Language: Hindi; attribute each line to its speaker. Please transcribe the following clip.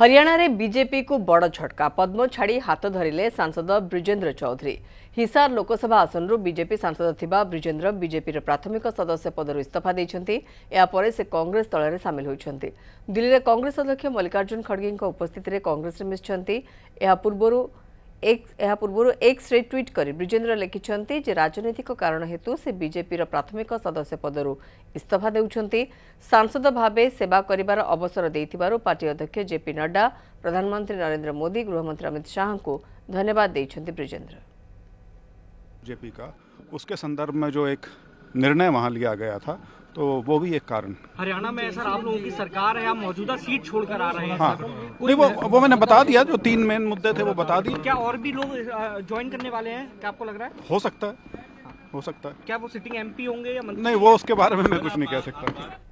Speaker 1: হরিয়ানার বিজেপি কু বড় ঝটকা পদ্ম ছাড়ি হাত ধরিলে সাংসদ ব্রিজেন্দ্র চৌধুরী হিসার লোকসভা আসনর বিজেপি সাংসদ থিবা ব্রিজেন্দ্র বিজেপির প্রাথমিক সদস্য পদর ইস্তফা দিয়েছেন এরপরে সে কংগ্রেস দলের সামিল হয়েছেন দিল্লির কংগ্রেস অধ্যক্ষ মল্লিকার্জুন খড়গেঙ্ উপস্থিতিতে কংগ্রেসে মিশিছেন এর পূর্বর एक पूर्व एक श्रे ट्विट कर ब्रिजेन्द्र लिखिंट राजनैतिक कारण हेतु से बीजेपी प्राथमिक सदस्य पदर इस्तफा दे सांसद भाव सेवा कर अवसर दे पार्टी अध्यक्ष जेपी नड्डा प्रधानमंत्री नरेंद्र मोदी गृहमंत्री अमित शाह को धन्यवाद देते ब्रिजेन्द्र
Speaker 2: जेपी का उसके संदर्भ में जो एक निर्णय वहाँ लिया गया था
Speaker 3: तो वो भी एक कारण
Speaker 4: हरियाणा में सर आप लोगों की सरकार है आप मौजूदा सीट छोड़कर आ रहे हैं हाँ नहीं
Speaker 3: वो वो मैंने बता दिया जो तीन मेन मुद्दे थे वो बता दिए
Speaker 4: क्या और भी लोग ज्वाइन करने वाले हैं क्या आपको लग रहा है
Speaker 3: हो सकता है हो सकता है
Speaker 4: क्या वो सिटिंग एमपी होंगे या
Speaker 3: नहीं वो उसके बारे में मैं कुछ नहीं कह सकता